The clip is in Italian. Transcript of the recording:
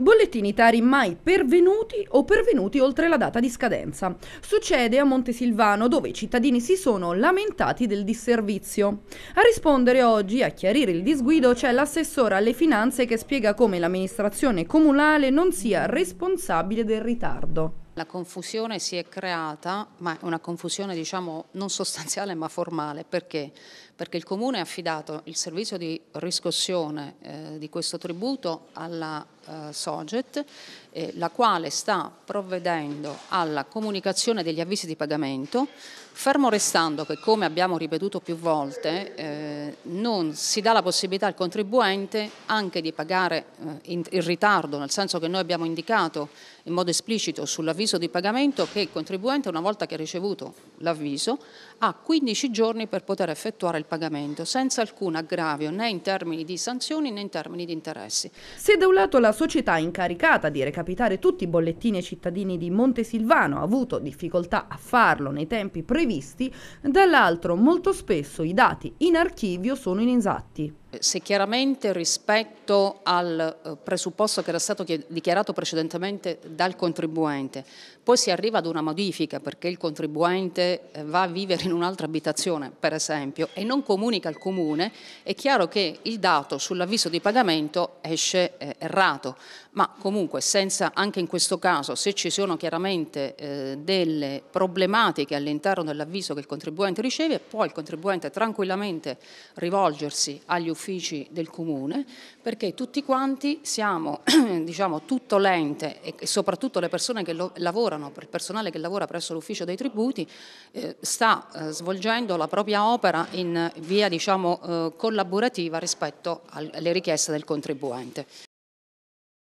Bollettini tari mai pervenuti o pervenuti oltre la data di scadenza. Succede a Montesilvano dove i cittadini si sono lamentati del disservizio. A rispondere oggi, a chiarire il disguido, c'è l'assessora alle finanze che spiega come l'amministrazione comunale non sia responsabile del ritardo. La confusione si è creata, ma è una confusione diciamo non sostanziale ma formale, perché? Perché il Comune ha affidato il servizio di riscossione eh, di questo tributo alla eh, Soget, eh, la quale sta provvedendo alla comunicazione degli avvisi di pagamento, fermo restando che, come abbiamo ripetuto più volte, eh, non si dà la possibilità al contribuente anche di pagare eh, in, in ritardo, nel senso che noi abbiamo indicato in modo esplicito sull'avviso di pagamento che il contribuente, una volta che ha ricevuto l'avviso, ha 15 giorni per poter effettuare il pagamento senza alcun aggravio né in termini di sanzioni né in termini di interessi. Se da un lato la società incaricata di recapitare tutti i bollettini ai cittadini di Montesilvano ha avuto difficoltà a farlo nei tempi previsti, dall'altro molto spesso i dati in archivio sono inesatti se chiaramente rispetto al eh, presupposto che era stato dichiarato precedentemente dal contribuente, poi si arriva ad una modifica perché il contribuente eh, va a vivere in un'altra abitazione, per esempio, e non comunica al comune, è chiaro che il dato sull'avviso di pagamento esce eh, errato, ma comunque senza, anche in questo caso, se ci sono chiaramente delle problematiche all'interno dell'avviso che il contribuente riceve, può il contribuente tranquillamente rivolgersi agli uffici uffici del comune perché tutti quanti siamo, diciamo, tutto l'ente e soprattutto le persone che lo, lavorano, il personale che lavora presso l'ufficio dei tributi, eh, sta eh, svolgendo la propria opera in via diciamo, eh, collaborativa rispetto alle richieste del contribuente.